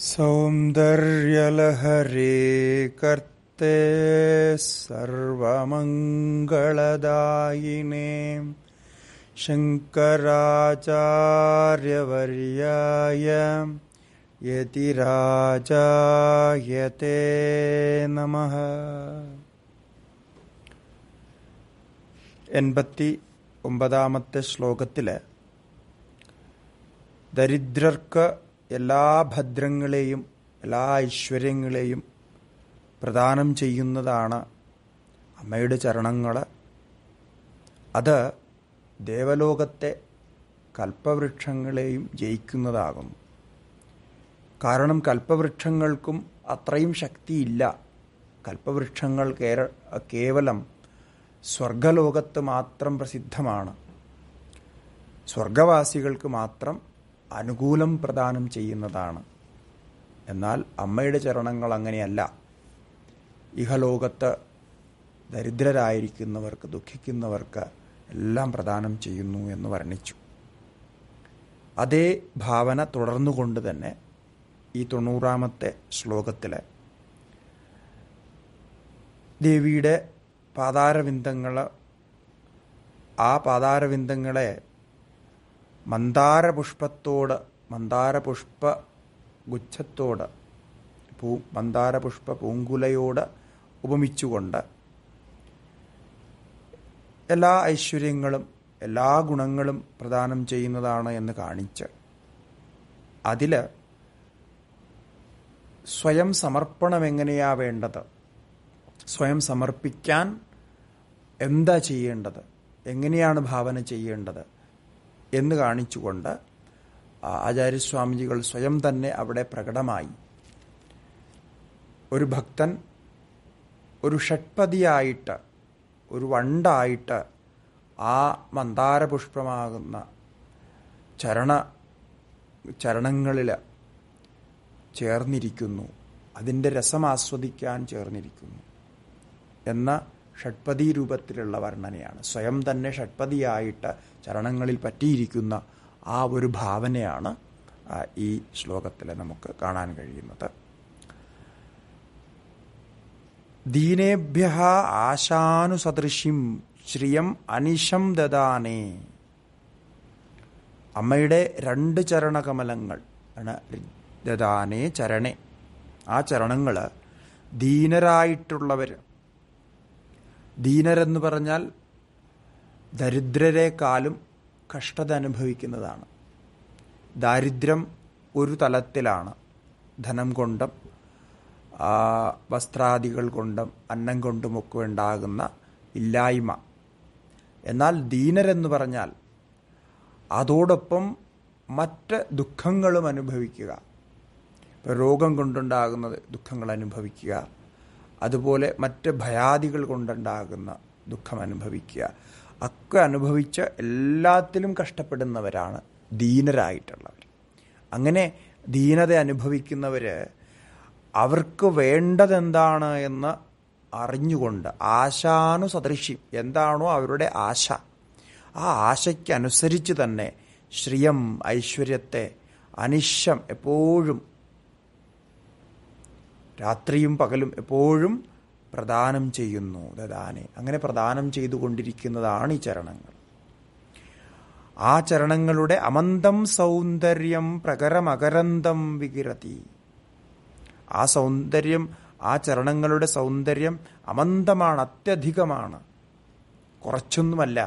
सौन्दर्यलहरे कर्ते सर्वमङ्गलदायिने शङ्कराचार्यवर्याय यतिराजायते नमः എൺപത്തി ഒമ്പതാമത്തെ ശ്ലോകത്തിൽ ദരിദ്രർക്ക് എല്ലാ ഭദ്രങ്ങളെയും എല്ലാ ഐശ്വര്യങ്ങളെയും പ്രദാനം ചെയ്യുന്നതാണ് അമ്മയുടെ ചരണങ്ങൾ അത് ദേവലോകത്തെ കൽപ്പവൃക്ഷങ്ങളെയും ജയിക്കുന്നതാകുന്നു കാരണം കൽപ്പവൃക്ഷങ്ങൾക്കും അത്രയും ശക്തിയില്ല കൽപ്പവൃക്ഷങ്ങൾ കേവലം സ്വർഗലോകത്ത് മാത്രം പ്രസിദ്ധമാണ് സ്വർഗവാസികൾക്ക് മാത്രം അനുകൂലം പ്രദാനം ചെയ്യുന്നതാണ് എന്നാൽ അമ്മയുടെ ചരണങ്ങൾ അങ്ങനെയല്ല ഇഹലോകത്ത് ദരിദ്രരായിരിക്കുന്നവർക്ക് ദുഃഖിക്കുന്നവർക്ക് എല്ലാം പ്രദാനം ചെയ്യുന്നു എന്ന് വർണ്ണിച്ചു അതേ ഭാവന തുടർന്നുകൊണ്ട് തന്നെ ഈ തൊണ്ണൂറാമത്തെ ശ്ലോകത്തിൽ ദേവിയുടെ പാതാരവിന്ദങ്ങൾ ആ പാതാരവിന്ദങ്ങളെ മന്ദാരപുഷ്പത്തോട് മന്ദാരപുഷ്പ ഗുച്ഛത്തോട് പൂ മന്ദാരപുഷ്പ പൂങ്കുലയോട് ഉപമിച്ചുകൊണ്ട് എല്ലാ ഐശ്വര്യങ്ങളും എല്ലാ ഗുണങ്ങളും പ്രദാനം ചെയ്യുന്നതാണ് എന്ന് കാണിച്ച് അതിൽ സ്വയം സമർപ്പണം എങ്ങനെയാ വേണ്ടത് സ്വയം സമർപ്പിക്കാൻ എന്താ ചെയ്യേണ്ടത് എങ്ങനെയാണ് ഭാവന ചെയ്യേണ്ടത് എന്ന് കാണിച്ചുകൊണ്ട് ആചാര്യസ്വാമിജികൾ സ്വയം തന്നെ അവിടെ പ്രകടമായി ഒരു ഭക്തൻ ഒരു ഷഡ്പതിയായിട്ട് ഒരു വണ്ടായിട്ട് ആ മന്ദാരപുഷ്പമാകുന്ന ചരണ ചരണങ്ങളിൽ ചേർന്നിരിക്കുന്നു അതിൻ്റെ രസം ആസ്വദിക്കാൻ ചേർന്നിരിക്കുന്നു എന്ന ഷഡ്പതി രൂപത്തിലുള്ള വർണ്ണനയാണ് സ്വയം തന്നെ ഷഡ്പതിയായിട്ട് ചരണങ്ങളിൽ പറ്റിയിരിക്കുന്ന ആ ഒരു ഭാവനയാണ് ഈ ശ്ലോകത്തിൽ നമുക്ക് കാണാൻ കഴിയുന്നത് ദീനേഭ്യ ആശാനുസദൃശിം ശ്രിയം അനിശം ദദാനേ അമ്മയുടെ രണ്ട് ചരണകമലങ്ങൾ ആണ് ദദാനേ ചരണേ ആ ചരണങ്ങൾ ദീനരായിട്ടുള്ളവർ ദീനരെന്ന് പറഞ്ഞാൽ ദരിദ്രരെക്കാളും കഷ്ടത അനുഭവിക്കുന്നതാണ് ദാരിദ്ര്യം ഒരു തലത്തിലാണ് ധനം കൊണ്ടും വസ്ത്രാദികൾ കൊണ്ടും അന്നം കൊണ്ടുമൊക്കെ ഉണ്ടാകുന്ന ഇല്ലായ്മ എന്നാൽ ദീനരെന്ന് പറഞ്ഞാൽ അതോടൊപ്പം മറ്റ് ദുഃഖങ്ങളും അനുഭവിക്കുക ഇപ്പോൾ രോഗം കൊണ്ടുണ്ടാകുന്നത് ദുഃഖങ്ങൾ അനുഭവിക്കുക അതുപോലെ മറ്റ് ഭയാദികൾ കൊണ്ടുണ്ടാകുന്ന ദുഃഖം അനുഭവിക്കുക ഒക്കെ അനുഭവിച്ച എല്ലാത്തിലും കഷ്ടപ്പെടുന്നവരാണ് ദീനരായിട്ടുള്ളവർ അങ്ങനെ ദീനത അനുഭവിക്കുന്നവർ അവർക്ക് വേണ്ടതെന്താണ് എന്ന് അറിഞ്ഞുകൊണ്ട് ആശാനു സദൃശ്യം എന്താണോ അവരുടെ ആശ ആ ആശയ്ക്കനുസരിച്ച് തന്നെ ശ്രിയം ഐശ്വര്യത്തെ അനിശം എപ്പോഴും രാത്രിയും പകലും എപ്പോഴും പ്രദാനം ചെയ്യുന്നു ദദാനെ അങ്ങനെ പ്രദാനം ചെയ്തുകൊണ്ടിരിക്കുന്നതാണ് ഈ ചരണങ്ങൾ ആ ചരണങ്ങളുടെ അമന്തം സൗന്ദര്യം പ്രകരമകരന്തം വികിരതി ആ സൗന്ദര്യം ആ ചരണങ്ങളുടെ സൗന്ദര്യം അമന്തമാണ് അത്യധികമാണ് കുറച്ചൊന്നുമല്ല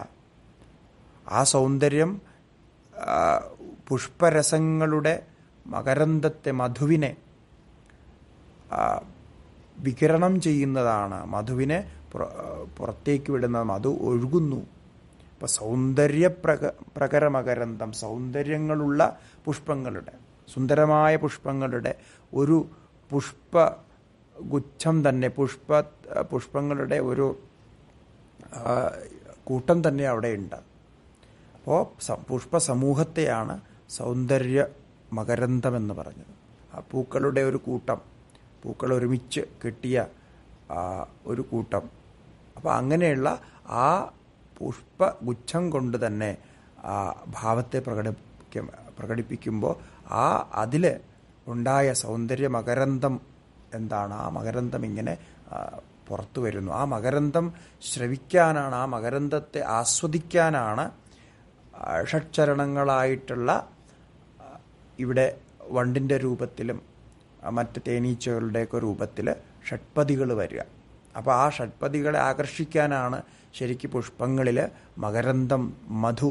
ആ സൗന്ദര്യം പുഷ്പരസങ്ങളുടെ മകരന്തത്തെ മധുവിനെ വികിരണം ചെയ്യുന്നതാണ് മധുവിനെ പുറത്തേക്ക് വിടുന്ന മധു ഒഴുകുന്നു അപ്പോൾ സൗന്ദര്യ പ്രകരമകരന്തം സൗന്ദര്യങ്ങളുള്ള പുഷ്പങ്ങളുടെ സുന്ദരമായ പുഷ്പങ്ങളുടെ ഒരു പുഷ്പ ഗുച്ഛം തന്നെ പുഷ്പ പുഷ്പങ്ങളുടെ ഒരു കൂട്ടം തന്നെ അവിടെയുണ്ട് അപ്പോൾ പുഷ്പ സമൂഹത്തെയാണ് സൗന്ദര്യ എന്ന് പറഞ്ഞത് ആ പൂക്കളുടെ ഒരു കൂട്ടം പൂക്കൾ ഒരുമിച്ച് കിട്ടിയ ഒരു കൂട്ടം അപ്പോൾ അങ്ങനെയുള്ള ആ പുഷ്പഗുച്ഛം കൊണ്ട് തന്നെ ആ ഭാവത്തെ പ്രകടിപ്പിക്ക പ്രകടിപ്പിക്കുമ്പോൾ ആ അതിൽ ഉണ്ടായ സൗന്ദര്യ മകരന്തം എന്താണ് ആ മകരന്തം ഇങ്ങനെ പുറത്തു വരുന്നു ആ മകരന്തം ശ്രവിക്കാനാണ് ആ മകരന്തത്തെ ആസ്വദിക്കാനാണ് ഷഡ്ചരണങ്ങളായിട്ടുള്ള ഇവിടെ വണ്ടിൻ്റെ രൂപത്തിലും മറ്റ് തേനീച്ചകളുടെയൊക്കെ രൂപത്തിൽ ഷഡ്പതികൾ വരിക അപ്പോൾ ആ ഷഡ്പതികളെ ആകർഷിക്കാനാണ് ശരിക്കും പുഷ്പങ്ങളിൽ മകരന്തം മധു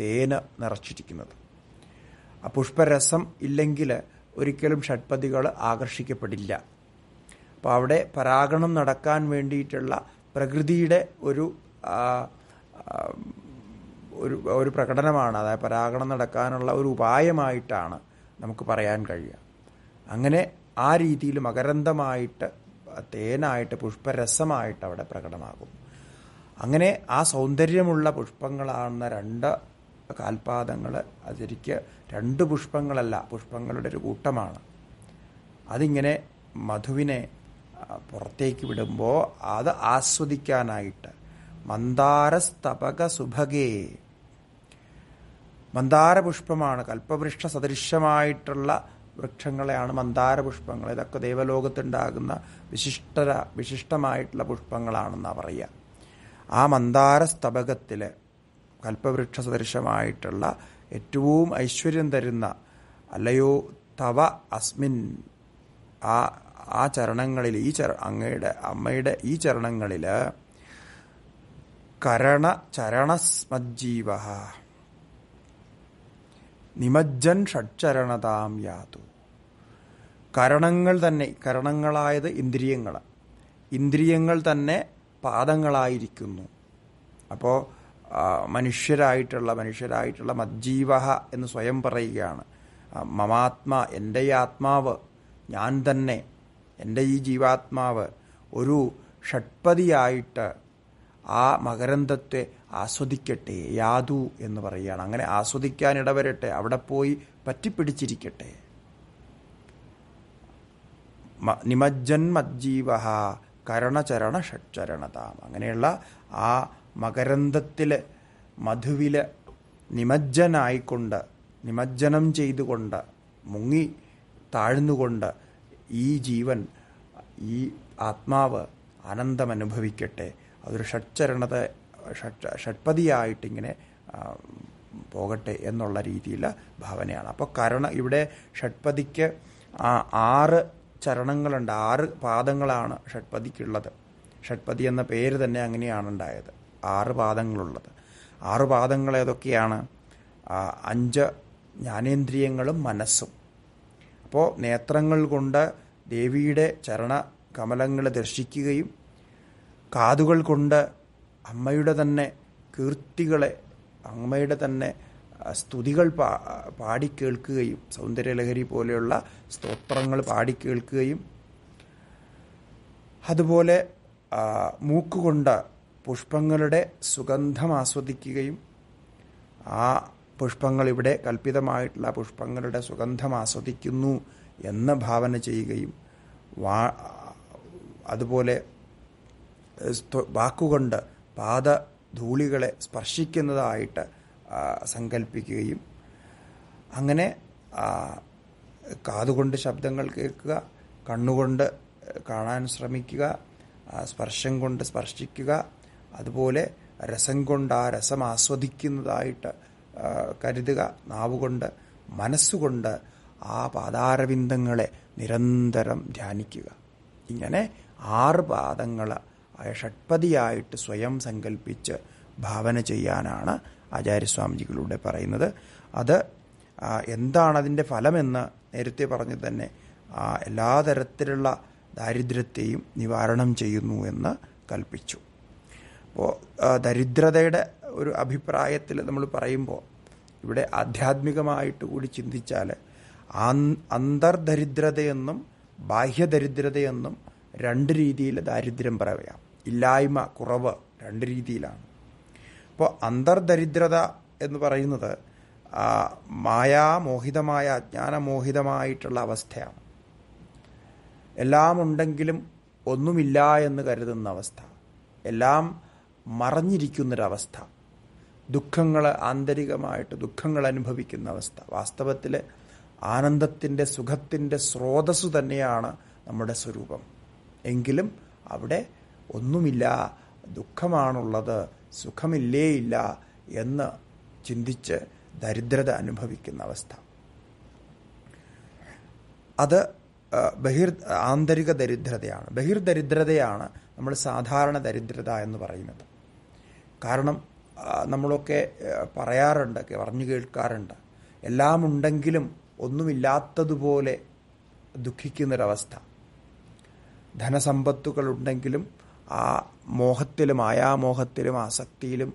തേന് നിറച്ചിരിക്കുന്നത് ആ പുഷ്പരസം ഇല്ലെങ്കിൽ ഒരിക്കലും ഷഡ്പതികൾ ആകർഷിക്കപ്പെടില്ല അപ്പോൾ അവിടെ പരാഗണം നടക്കാൻ വേണ്ടിയിട്ടുള്ള പ്രകൃതിയുടെ ഒരു ഒരു ഒരു പ്രകടനമാണ് അതായത് പരാഗണം നടക്കാനുള്ള ഒരു ഉപായമായിട്ടാണ് നമുക്ക് പറയാൻ കഴിയുക അങ്ങനെ ആ രീതിയിൽ മകരന്തമായിട്ട് തേനായിട്ട് പുഷ്പരസമായിട്ട് അവിടെ പ്രകടമാകും അങ്ങനെ ആ സൗന്ദര്യമുള്ള പുഷ്പങ്ങളാണെന്ന രണ്ട് കാൽപാദങ്ങൾ അതിരിക്ക് രണ്ട് പുഷ്പങ്ങളല്ല പുഷ്പങ്ങളുടെ ഒരു കൂട്ടമാണ് അതിങ്ങനെ മധുവിനെ പുറത്തേക്ക് വിടുമ്പോൾ അത് ആസ്വദിക്കാനായിട്ട് മന്ദാരസ്തപക സുഭഗേ മന്ദാരപുഷ്പമാണ് കൽപ്പവൃക്ഷ സദൃശ്യമായിട്ടുള്ള വൃക്ഷങ്ങളെയാണ് മന്ദാര പുഷ്പങ്ങൾ ഇതൊക്കെ ദേവലോകത്തുണ്ടാകുന്ന വിശിഷ്ട വിശിഷ്ടമായിട്ടുള്ള പുഷ്പങ്ങളാണെന്നാണ് പറയുക ആ മന്ദാര സ്തപകത്തിൽ കൽപ്പവൃക്ഷ സദൃശമായിട്ടുള്ള ഏറ്റവും ഐശ്വര്യം തരുന്ന അല്ലയോ തവ അസ്മിൻ ആ ആ ചരണങ്ങളിൽ ഈ ചര അങ്ങയുടെ അമ്മയുടെ ഈ ചരണങ്ങളിൽ കരണ ചരണസ്മജ്ജീവ നിമജ്ജൻ ഷഡ്ചരണതാം യാതു കരണങ്ങൾ തന്നെ കരണങ്ങളായത് ഇന്ദ്രിയങ്ങൾ ഇന്ദ്രിയങ്ങൾ തന്നെ പാദങ്ങളായിരിക്കുന്നു അപ്പോൾ മനുഷ്യരായിട്ടുള്ള മനുഷ്യരായിട്ടുള്ള മജ്ജീവഹ എന്ന് സ്വയം പറയുകയാണ് മമാത്മാ എൻ്റെ ഈ ആത്മാവ് ഞാൻ തന്നെ എൻ്റെ ഈ ജീവാത്മാവ് ഒരു ഷഡ്പതിയായിട്ട് ആ മകരന്തത്തെ ആസ്വദിക്കട്ടെ യാതു എന്ന് പറയുകയാണ് അങ്ങനെ ആസ്വദിക്കാൻ ഇടവരട്ടെ അവിടെ പോയി പറ്റിപ്പിടിച്ചിരിക്കട്ടെ നിമജ്ജൻ മജ്ജീവഹ കരണചരണ ഷഡ്ചരണതാം അങ്ങനെയുള്ള ആ മകരന്തത്തിൽ മധുവിൽ നിമജ്ജനായിക്കൊണ്ട് നിമജ്ജനം ചെയ്തുകൊണ്ട് മുങ്ങി താഴ്ന്നുകൊണ്ട് ഈ ജീവൻ ഈ ആത്മാവ് ആനന്ദം അനുഭവിക്കട്ടെ അതൊരു ഷഡ്ചരണത ഷഡ്പതിയായിട്ടിങ്ങനെ പോകട്ടെ എന്നുള്ള രീതിയിൽ ഭാവനയാണ് അപ്പോൾ കരണ ഇവിടെ ഷഡ്പതിക്ക് ആറ് ചരണങ്ങളുണ്ട് ആറ് പാദങ്ങളാണ് ഷഡ്പതിക്കുള്ളത് ഷഡ്പതി എന്ന പേര് തന്നെ അങ്ങനെയാണ് ഉണ്ടായത് ആറ് പാദങ്ങളുള്ളത് ആറ് പാദങ്ങൾ ഏതൊക്കെയാണ് അഞ്ച് ജ്ഞാനേന്ദ്രിയങ്ങളും മനസ്സും അപ്പോൾ നേത്രങ്ങൾ കൊണ്ട് ദേവിയുടെ ചരണ കമലങ്ങൾ ദർശിക്കുകയും കാതുകൾ കൊണ്ട് അമ്മയുടെ തന്നെ കീർത്തികളെ അമ്മയുടെ തന്നെ സ്തുതികൾ പാ പാടിക്കേൾക്കുകയും സൗന്ദര്യലഹരി പോലെയുള്ള സ്തോത്രങ്ങൾ പാടിക്കേൾക്കുകയും അതുപോലെ മൂക്കുകൊണ്ട് പുഷ്പങ്ങളുടെ സുഗന്ധം ആസ്വദിക്കുകയും ആ പുഷ്പങ്ങൾ ഇവിടെ കൽപ്പിതമായിട്ടുള്ള പുഷ്പങ്ങളുടെ സുഗന്ധം ആസ്വദിക്കുന്നു എന്ന ഭാവന ചെയ്യുകയും വാ അതുപോലെ വാക്കുകൊണ്ട് പാദ ധൂളികളെ സ്പർശിക്കുന്നതായിട്ട് സങ്കല്പിക്കുകയും അങ്ങനെ കാതുകൊണ്ട് ശബ്ദങ്ങൾ കേൾക്കുക കണ്ണുകൊണ്ട് കാണാൻ ശ്രമിക്കുക സ്പർശം കൊണ്ട് സ്പർശിക്കുക അതുപോലെ രസം കൊണ്ട് ആ രസം ആസ്വദിക്കുന്നതായിട്ട് കരുതുക നാവുകൊണ്ട് മനസ്സുകൊണ്ട് ആ പാദാരവിന്ദങ്ങളെ നിരന്തരം ധ്യാനിക്കുക ഇങ്ങനെ ആറ് പാദങ്ങൾ ഷട്പതിയായിട്ട് സ്വയം സങ്കല്പിച്ച് ഭാവന ചെയ്യാനാണ് ആചാര്യസ്വാമിജികളിലൂടെ പറയുന്നത് അത് എന്താണ് അതിൻ്റെ ഫലമെന്ന് നേരത്തെ പറഞ്ഞു തന്നെ എല്ലാ തരത്തിലുള്ള ദാരിദ്ര്യത്തെയും നിവാരണം ചെയ്യുന്നു എന്ന് കൽപ്പിച്ചു അപ്പോൾ ദരിദ്രതയുടെ ഒരു അഭിപ്രായത്തിൽ നമ്മൾ പറയുമ്പോൾ ഇവിടെ ആധ്യാത്മികമായിട്ട് കൂടി ചിന്തിച്ചാൽ അന്തർദരിദ്രതയെന്നും ബാഹ്യദരിദ്രതയെന്നും രണ്ട് രീതിയിൽ ദാരിദ്ര്യം പറയാം ഇല്ലായ്മ കുറവ് രണ്ട് രീതിയിലാണ് അപ്പോൾ അന്തർദരിദ്രത എന്ന് പറയുന്നത് മായാമോഹിതമായ അജ്ഞാനമോഹിതമായിട്ടുള്ള അവസ്ഥയാണ് എല്ലാം ഉണ്ടെങ്കിലും ഒന്നുമില്ല എന്ന് കരുതുന്ന അവസ്ഥ എല്ലാം മറഞ്ഞിരിക്കുന്നൊരവസ്ഥ ദുഃഖങ്ങൾ ആന്തരികമായിട്ട് ദുഃഖങ്ങൾ അനുഭവിക്കുന്ന അവസ്ഥ വാസ്തവത്തിൽ ആനന്ദത്തിൻ്റെ സുഖത്തിൻ്റെ സ്രോതസ്സു തന്നെയാണ് നമ്മുടെ സ്വരൂപം എങ്കിലും അവിടെ ഒന്നുമില്ല ദുഃഖമാണുള്ളത് സുഖമില്ലേയില്ല എന്ന് ചിന്തിച്ച് ദരിദ്രത അനുഭവിക്കുന്ന അവസ്ഥ അത് ബഹിർ ആന്തരിക ദരിദ്രതയാണ് ബഹിർദരിദ്രതയാണ് നമ്മൾ സാധാരണ ദരിദ്രത എന്ന് പറയുന്നത് കാരണം നമ്മളൊക്കെ പറയാറുണ്ട് പറഞ്ഞു കേൾക്കാറുണ്ട് എല്ലാം ഉണ്ടെങ്കിലും ഒന്നുമില്ലാത്തതുപോലെ ദുഃഖിക്കുന്നൊരവസ്ഥ ഉണ്ടെങ്കിലും ആ മോഹത്തിലും ആയാമോഹത്തിലും ആസക്തിയിലും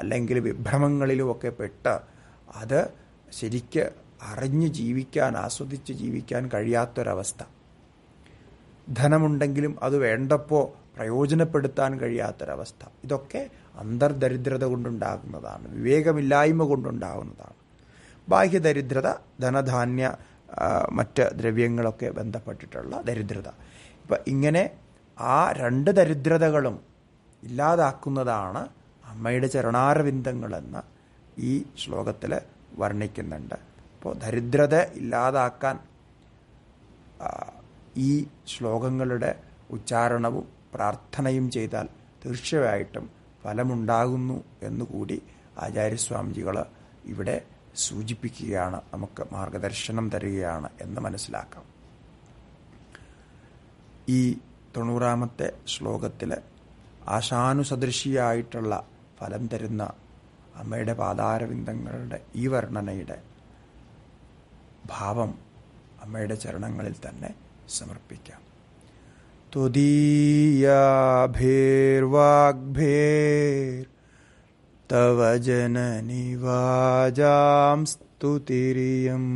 അല്ലെങ്കിൽ വിഭ്രമങ്ങളിലും ഒക്കെ പെട്ട് അത് ശരിക്ക് അറിഞ്ഞ് ജീവിക്കാൻ ആസ്വദിച്ച് ജീവിക്കാൻ കഴിയാത്തൊരവസ്ഥ ധനമുണ്ടെങ്കിലും അത് വേണ്ടപ്പോൾ പ്രയോജനപ്പെടുത്താൻ കഴിയാത്തൊരവസ്ഥ ഇതൊക്കെ അന്തർദരിദ്രത കൊണ്ടുണ്ടാകുന്നതാണ് വിവേകമില്ലായ്മ കൊണ്ടുണ്ടാകുന്നതാണ് ബാഹ്യദരിദ്രത ധനധാന്യ മറ്റ് ദ്രവ്യങ്ങളൊക്കെ ബന്ധപ്പെട്ടിട്ടുള്ള ദരിദ്രത ഇപ്പം ഇങ്ങനെ ആ രണ്ട് ദരിദ്രതകളും ഇല്ലാതാക്കുന്നതാണ് അമ്മയുടെ ചരണാരവിന്ദങ്ങളെന്ന് ഈ ശ്ലോകത്തിൽ വർണ്ണിക്കുന്നുണ്ട് അപ്പോൾ ദരിദ്രത ഇല്ലാതാക്കാൻ ഈ ശ്ലോകങ്ങളുടെ ഉച്ചാരണവും പ്രാർത്ഥനയും ചെയ്താൽ തീർച്ചയായിട്ടും ഫലമുണ്ടാകുന്നു എന്നുകൂടി ആചാര്യസ്വാമിജികൾ ഇവിടെ സൂചിപ്പിക്കുകയാണ് നമുക്ക് മാർഗദർശനം തരികയാണ് എന്ന് മനസ്സിലാക്കാം ഈ തൊണ്ണൂറാമത്തെ ശ്ലോകത്തിൽ ആശാനുസദൃശിയായിട്ടുള്ള ഫലം തരുന്ന അമ്മയുടെ പാതാരവിന്ദങ്ങളുടെ ഈ വർണ്ണനയുടെ ഭാവം അമ്മയുടെ ചരണങ്ങളിൽ തന്നെ സമർപ്പിക്കാം തുദീയാഭേർവാഗ്ഭേർ തവ ജനനിവാജാം സ്തുതിരിയം